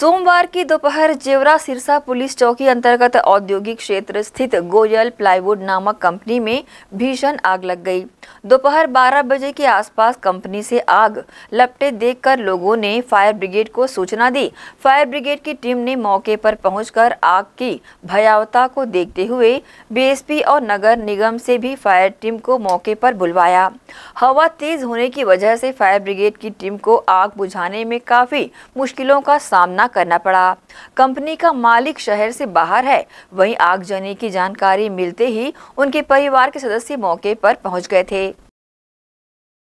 सोमवार की दोपहर जेवरा सिरसा पुलिस चौकी अंतर्गत औद्योगिक क्षेत्र स्थित गोयल प्लाईवुड नामक कंपनी में भीषण आग लग गई दोपहर 12 बजे के आसपास कंपनी से आग लपटे देखकर लोगों ने फायर ब्रिगेड को सूचना दी फायर ब्रिगेड की टीम ने मौके पर पहुंचकर आग की भयावता को देखते हुए बीएसपी और नगर निगम से भी फायर टीम को मौके पर बुलवाया हवा तेज होने की वजह से फायर ब्रिगेड की टीम को आग बुझाने में काफ़ी मुश्किलों का सामना सामना करना पड़ा कंपनी का मालिक शहर से बाहर है वहीं आगजनी की जानकारी मिलते ही उनके परिवार के सदस्य मौके पर पहुंच गए थे